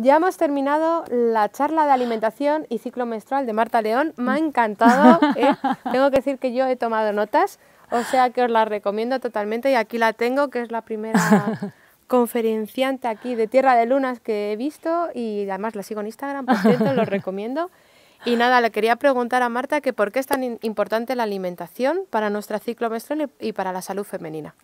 Ya hemos terminado la charla de alimentación y ciclo menstrual de Marta León. Me ha mm. encantado. ¿eh? Tengo que decir que yo he tomado notas, o sea que os la recomiendo totalmente. Y aquí la tengo, que es la primera conferenciante aquí de Tierra de Lunas que he visto y además la sigo en Instagram, por cierto, lo recomiendo. Y nada, le quería preguntar a Marta que por qué es tan importante la alimentación para nuestra ciclo menstrual y para la salud femenina.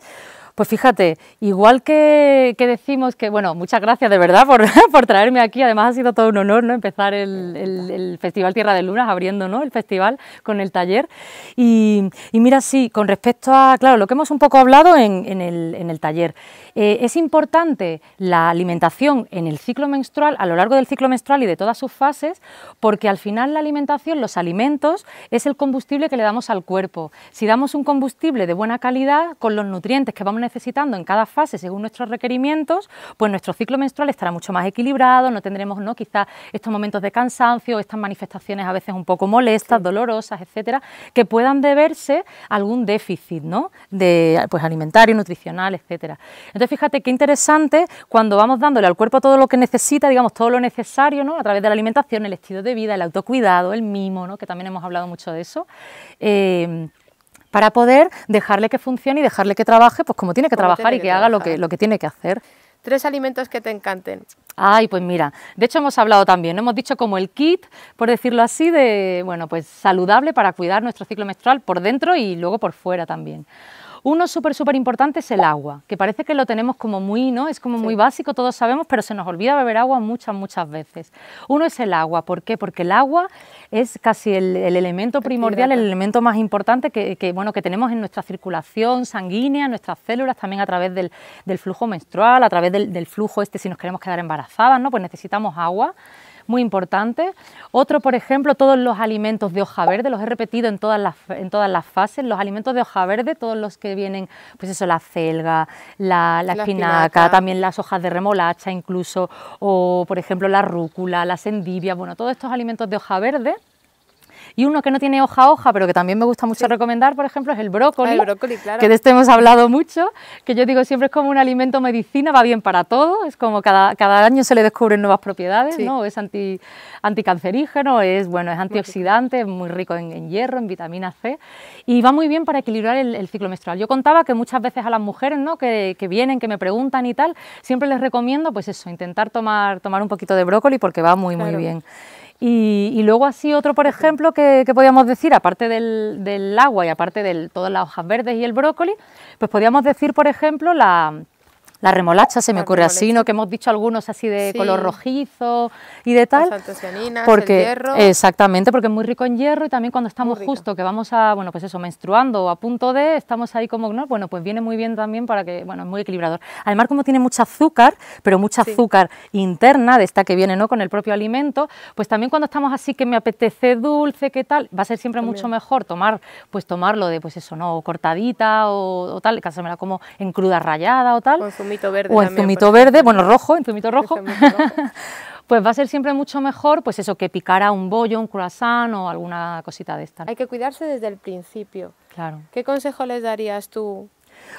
Pues fíjate, igual que, decimos que, bueno, muchas gracias de verdad por, traerme aquí, además ha sido todo un honor ¿no? empezar el, Festival Tierra de Lunas, abriendo ¿no? el festival con el taller. Y, mira, sí, con respecto a, claro, lo que hemos un poco hablado en, el, taller, eh, es importante la alimentación en el ciclo menstrual, a lo largo del ciclo menstrual y de todas sus fases, porque al final la alimentación, los alimentos, es el combustible que le damos al cuerpo. Si damos un combustible de buena calidad, con los nutrientes que vamos necesitando en cada fase según nuestros requerimientos, pues nuestro ciclo menstrual estará mucho más equilibrado, no tendremos ¿no? quizás estos momentos de cansancio, estas manifestaciones a veces un poco molestas, dolorosas, etcétera, que puedan deberse a algún déficit ¿no? de, pues, alimentario, nutricional, etcétera. Entonces, fíjate qué interesante cuando vamos dándole al cuerpo todo lo que necesita, digamos, todo lo necesario ¿no? a través de la alimentación, el estilo de vida, el autocuidado, el mimo, ¿no? que también hemos hablado mucho de eso. Eh, para poder dejarle que funcione y dejarle que trabaje, pues como tiene que trabajar y que, haga lo que, lo que tiene que hacer. Tres alimentos que te encanten. Ay, pues mira, de hecho hemos hablado también, hemos dicho como el kit, por decirlo así, de, bueno, pues saludable para cuidar nuestro ciclo menstrual por dentro y luego por fuera también. Uno súper, súper importante es el agua, que parece que lo tenemos como muy, ¿no? Es como muy básico, todos sabemos, pero se nos olvida beber agua muchas, muchas veces. Uno es el agua, ¿por qué? Porque el agua es casi el, elemento primordial, el elemento más importante que, bueno, que tenemos en nuestra circulación sanguínea, en nuestras células, también a través del, flujo menstrual, a través del, del, flujo este, si nos queremos quedar embarazadas, ¿no? Pues necesitamos agua muy importante. Otro, por ejemplo, todos los alimentos de hoja verde, los he repetido en todas las, en todas las fases, los alimentos de hoja verde, todos los que vienen, pues eso, la celga, la, espinaca, también las hojas de remolacha incluso, o por ejemplo la rúcula, la sendivia, bueno, todos estos alimentos de hoja verde y uno que no tiene hoja a hoja, pero que también me gusta mucho recomendar, por ejemplo, es el brócoli. Ah, el brócoli, claro. Que de este hemos hablado mucho, que yo digo siempre es como un alimento medicina, va bien para todo, es como cada, cada año se le descubren nuevas propiedades, ¿no? Es anti, anticancerígeno, es, bueno, es antioxidante, es muy rico en, hierro, en vitamina C, y va muy bien para equilibrar el, ciclo menstrual. Yo contaba que muchas veces a las mujeres, ¿no? Que, que vienen, que me preguntan y tal, siempre les recomiendo, pues eso, intentar tomar, tomar un poquito de brócoli porque va muy, muy bien. Y, luego así otro, por ejemplo, que, podíamos decir, aparte del, del agua y aparte de todas las hojas verdes y el brócoli, pues podíamos decir, por ejemplo, la la remolacha, se me ocurre así, ¿no? Que hemos dicho algunos así de color rojizo y de tal. Las porque, el hierro. Exactamente, porque es muy rico en hierro y también cuando estamos justo, que vamos a, bueno, pues eso, menstruando o a punto de, estamos ahí como, ¿no? Bueno, pues viene muy bien también para que, bueno, es muy equilibrador. Además, como tiene mucho azúcar, pero mucha azúcar interna, de esta que viene, ¿no? Con el propio alimento, pues también cuando estamos así que me apetece dulce, ¿qué tal? Va a ser siempre mucho mejor tomar, pues tomarlo de, pues eso, ¿no? cortadita o, tal, que como en cruda rayada o tal. O el verde, bueno, rojo, en rojo. pues va a ser siempre mucho mejor, pues eso, que picara un bollo, un croissant o alguna cosita de esta. Hay que cuidarse desde el principio. Claro. ¿Qué consejo les darías tú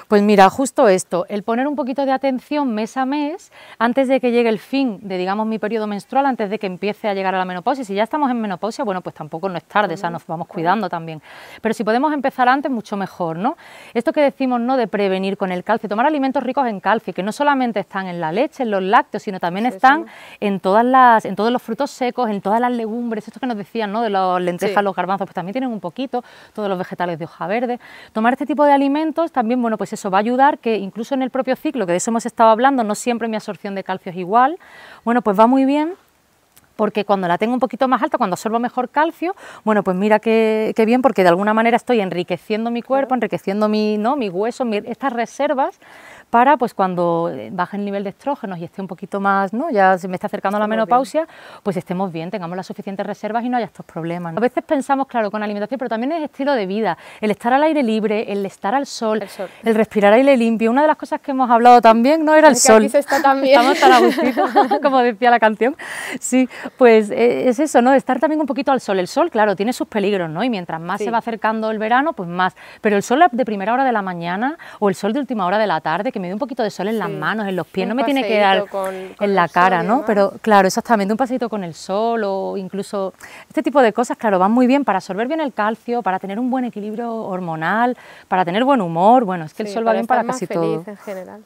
pues mira, justo esto, el poner un poquito de atención mes a mes, antes de que llegue el fin de, digamos, mi periodo menstrual, antes de que empiece a llegar a la menopausia. Si ya estamos en menopausia, bueno, pues tampoco no es tarde, o sea, nos vamos cuidando también. Pero si podemos empezar antes, mucho mejor, ¿no? Esto que decimos, ¿no?, de prevenir con el calcio, tomar alimentos ricos en calcio, que no solamente están en la leche, en los lácteos, sino también están en todas las, en todos los frutos secos, en todas las legumbres, esto que nos decían, ¿no?, de las lentejas, los garbanzos, pues también tienen un poquito, todos los vegetales de hoja verde. Tomar este tipo de alimentos también, bueno, pues pues eso va a ayudar que incluso en el propio ciclo, que de eso hemos estado hablando, no siempre mi absorción de calcio es igual, bueno, pues va muy bien porque cuando la tengo un poquito más alta, cuando absorbo mejor calcio, bueno, pues mira qué, bien, porque de alguna manera estoy enriqueciendo mi cuerpo, enriqueciendo mi, ¿no? mis huesos, estas reservas, para pues cuando baje el nivel de estrógenos y esté un poquito más, ¿no? ya se me está acercando la menopausia, pues estemos bien, tengamos las suficientes reservas y no haya estos problemas. A veces pensamos, claro, con alimentación, pero también es estilo de vida, el estar al aire libre, el estar al sol, el, respirar aire limpio. Una de las cosas que hemos hablado también no era el sol. está también. Estamos tan como decía la canción. Sí, pues e, es eso, ¿no? Estar también un poquito al sol. El sol, claro, tiene sus peligros, ¿no? Y mientras más se va acercando el verano, pues más. Pero el sol de primera hora de la mañana o el sol de última hora de la tarde, que me dé un poquito de sol en las manos, en los pies, no me tiene que dar en la cara, ¿no? Pero claro, exactamente, un paseito con el sol o incluso este tipo de cosas, claro, van muy bien para absorber bien el calcio, para tener un buen equilibrio hormonal, para tener buen humor. Bueno, es que el sol va bien para casi todo. En general.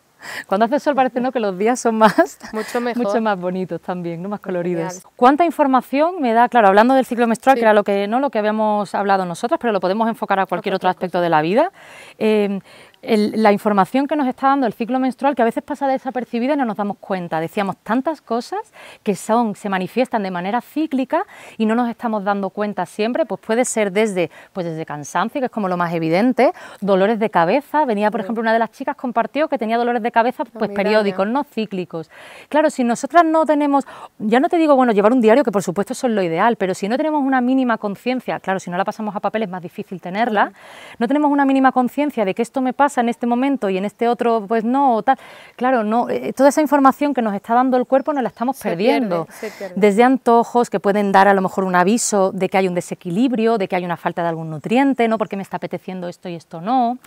Cuando hace sol parece que los días son más, mucho, mejor. mucho más bonitos también, ¿no? más coloridos. ¿Cuánta información me da? Claro, hablando del ciclo menstrual, que era lo que, ¿no? lo que habíamos hablado nosotros, pero lo podemos enfocar a cualquier otro aspecto de la vida. Eh, la información que nos está dando el ciclo menstrual, que a veces pasa desapercibida y no nos damos cuenta. Decíamos tantas cosas que son, se manifiestan de manera cíclica y no nos estamos dando cuenta siempre, pues puede ser desde, pues desde cansancio, que es como lo más evidente, dolores de cabeza. Venía, por ejemplo, una de las chicas compartió que tenía dolores de cabeza pues periódicos, no cíclicos. Claro, si nosotras no tenemos, ya no te digo, bueno, llevar un diario, que por supuesto eso es lo ideal, pero si no tenemos una mínima conciencia, claro, si no la pasamos a papel es más difícil tenerla, no tenemos una mínima conciencia de que esto me pasa, en este momento y en este otro pues no, o tal. Claro, no, eh, eh, toda esa información que nos está dando el cuerpo nos la estamos perdiendo. Desde antojos que pueden dar a lo mejor un aviso de que hay un desequilibrio, de que hay una falta de algún nutriente, ¿no? Porque me está apeteciendo esto y esto no.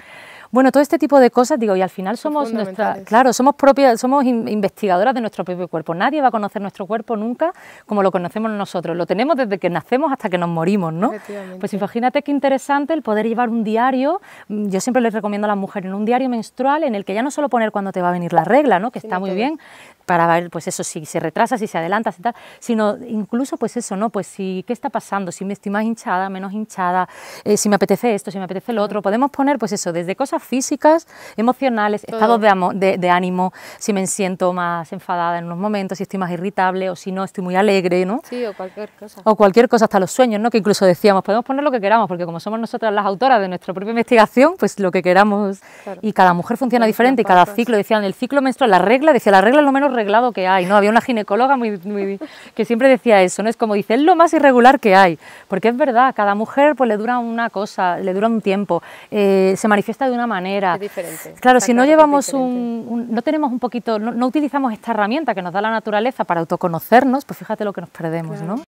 Bueno, todo este tipo de cosas, digo, y al final somos nuestra, claro, somos propias, somos investigadoras de nuestro propio cuerpo. Nadie va a conocer nuestro cuerpo nunca como lo conocemos nosotros. Lo tenemos desde que nacemos hasta que nos morimos, ¿no? Pues imagínate qué interesante el poder llevar un diario. Mm, yo siempre les recomiendo a las mujeres un diario menstrual en el que ya no solo poner cuándo te va a venir la regla, ¿no? Que está muy bien, para ver, pues eso, si se retrasa, si se adelanta, si tal, sino incluso, pues eso, ¿no? Pues si, ¿qué está pasando? Si me estoy más hinchada, menos hinchada, eh, si me apetece esto, si me apetece lo otro, podemos poner, pues eso, desde cosas físicas, emocionales, estados de, ánimo, si me siento más enfadada en unos momentos, si estoy más irritable o si no, estoy muy alegre, ¿no? Sí, o cualquier cosa. O cualquier cosa, hasta los sueños, ¿no? Que incluso decíamos, podemos poner lo que queramos, porque como somos nosotras las autoras de nuestra propia investigación, pues lo que queramos. Y cada mujer funciona diferente, y cada ciclo, decían el ciclo menstrual, la regla, decía la regla es lo menos reglado que hay, ¿no? Había una ginecóloga muy, que siempre decía eso, ¿no? Es como dice, es lo más irregular que hay, porque es verdad, cada mujer pues le dura una cosa, le dura un tiempo, eh, se manifiesta de una manera. Es diferente. Claro, si no llevamos un, no tenemos un poquito, no, utilizamos esta herramienta que nos da la naturaleza para autoconocernos, pues fíjate lo que nos perdemos, ¿no?